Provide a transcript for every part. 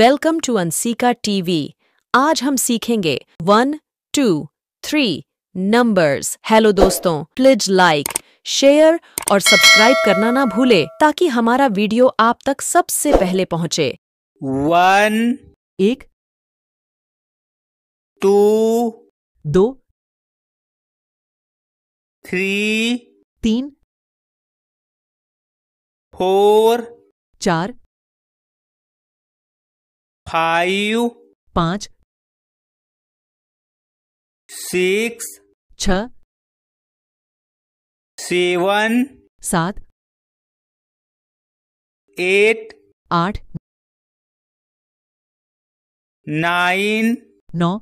welcome to अनसीका TV आज हम सीखेंगे one two three numbers hello दोस्तों प्लीज लाइक शेयर और सब्सक्राइब करना ना भूले ताकि हमारा वीडियो आप तक सबसे पहले पहुंचे वन एक टू दो थ्री तीन फोर चार फाइव पांच सिक्स छ सेवन सात एट आठ नाइन नौ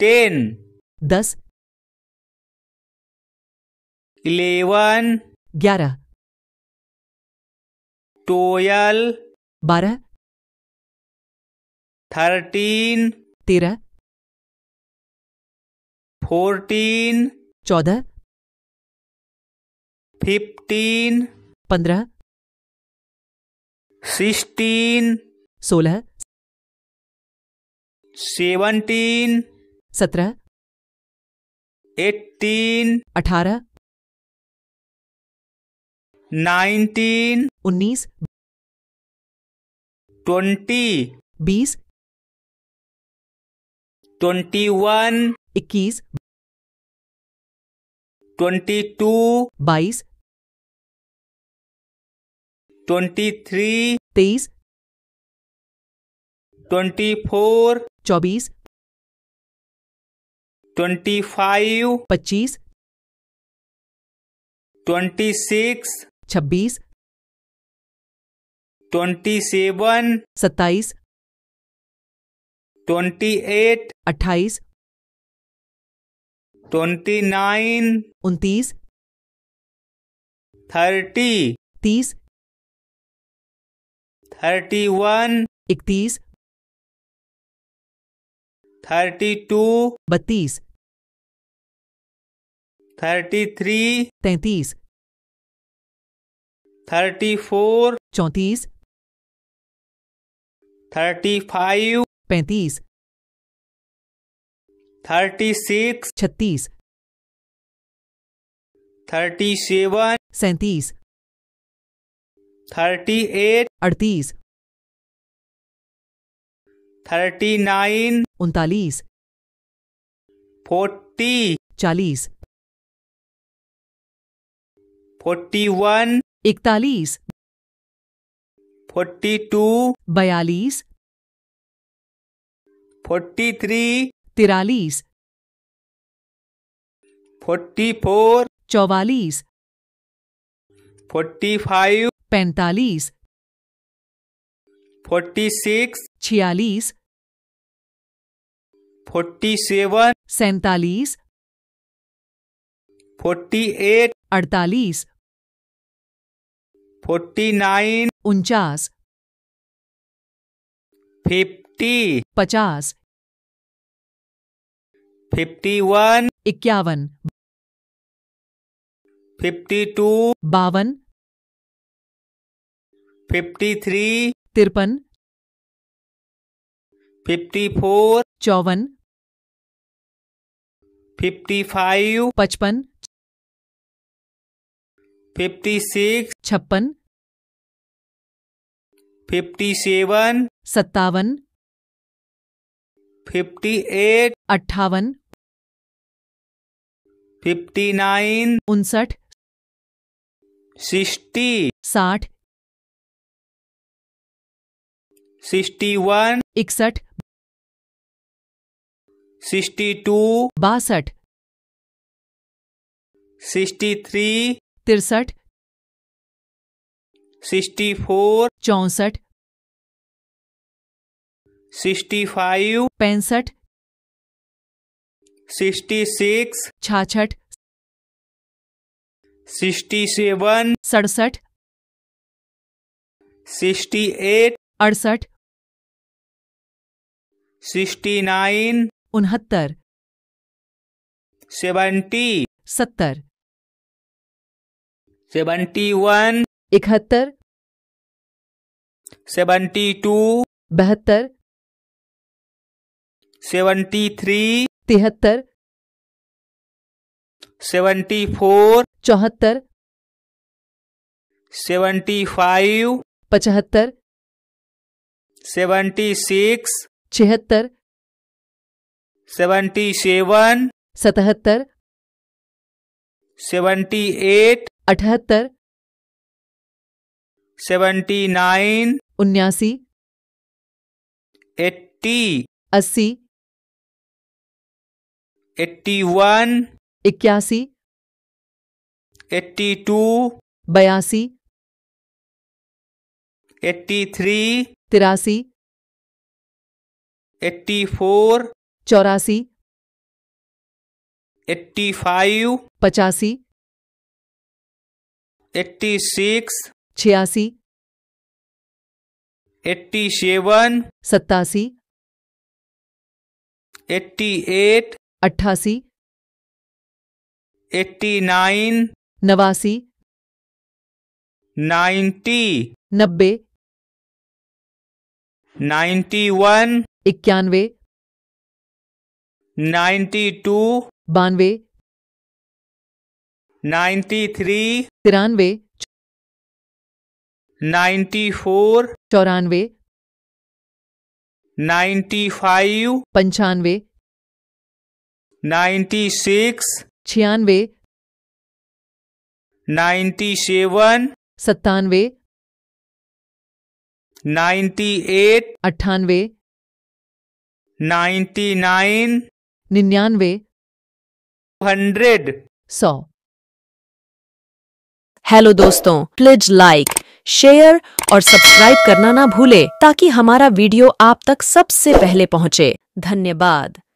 टेन दस इलेवन ग्यारह टोयल बारह थर्टीन तेरह फोर्टीन चौदह फिफ्टीन पंद्रह सिक्सटीन सोलह सेवनटीन सत्रह एटीन अठारह नाइनटीन उन्नीस ट्वेंटी बीस ट्वेंटी वन इक्कीस ट्वेंटी टू बाईस ट्वेंटी थ्री तेईस ट्वेंटी फोर चौबीस ट्वेंटी फाइव पच्चीस ट्वेंटी सिक्स छब्बीस ट्वेंटी सेवन सत्ताईस ट्वेंटी एट अट्ठाईस ट्वेंटी नाइन उनतीस थर्टी तीस थर्टी वन इकतीस थर्टी टू बत्तीस थर्टी थ्री तैतीस थर्टी फोर चौंतीस थर्टी फाइव पैंतीस थर्टी सिक्स छत्तीस थर्टी सेवन सैतीस थर्टी एट अड़तीस थर्टी नाइन उनतालीस फोर्टी चालीस फोर्टी वन इकतालीस फोर्टी टू बयालीस फोर्टी थ्री तिरालीस फोर्टी फोर चौवालीस फोर्टी फाइव पैंतालीस फोर्टी सिक्स छियालीस फोर्टी सेवन सैतालीस फोर्टी एट अड़तालीस फोर्टी नाइन उनचास फिफ्टी पचास फिफ्टी वन इक्यावन फिफ्टी टू बावन फिफ्टी थ्री तिरपन फिफ्टी फोर चौवन फिफ्टी फाइव पचपन फिफ्टी सिक्स छप्पन फिफ्टी सेवन सत्तावन फिफ्टी एट अट्ठावन फिफ्टी नाइन उनसठ सिक्सटी साठ सिक्सटी वन इकसठ सिक्सटी टू बासठ सिक्सटी थ्री तिरसठ सिक्सटी फोर चौसठ सिक्सटी फाइव पैंसठ सिक्सटी सिक्स छाछठ सिक्सटी सेवन सड़सठ सिक्सटी एट अड़सठ सिक्सटी नाइन उनहत्तर सेवेंटी सत्तर सेवेंटी वन इकहत्तर सेवेंटी टू बहत्तर सेवेंटी थ्री तिहत्तर सेवेंटी फोर चौहत्तर सेवेंटी फाइव पचहत्तर सेवेंटी सिक्स छिहत्तर सेवेंटी सेवन सतहत्तर सेवेंटी एट अठहत्तर सेवेंटी नाइन उन्यासी एट्टी अस्सी एट्टी वन इक्यासी एट्टी टू बयासी एट्टी थ्री तिरासी एट्टी फोर चौरासी एट्टी फाइव पचासी एट्टी सिक्स छियासी एट्टी सेवन सत्तासी एट्टी एट अट्ठासी एट्टी नाइन नवासी नाइन्टी नब्बे नाइन्टी वन इक्यानवे नाइन्टी टू बानवे नाइन्टी थ्री तिरानवे नाइन्टी फोर चौरानवे नाइन्टी फाइव पंचानवे नाइन्टी सिक्स छियानवे नाइन्टी सेवन सत्तानवे नाइन्टी एट अट्ठानवे नाइन्टी नाइन निन्यानवे हंड्रेड सौ हेलो दोस्तों प्लीज लाइक शेयर और सब्सक्राइब करना ना भूले ताकि हमारा वीडियो आप तक सबसे पहले पहुँचे धन्यवाद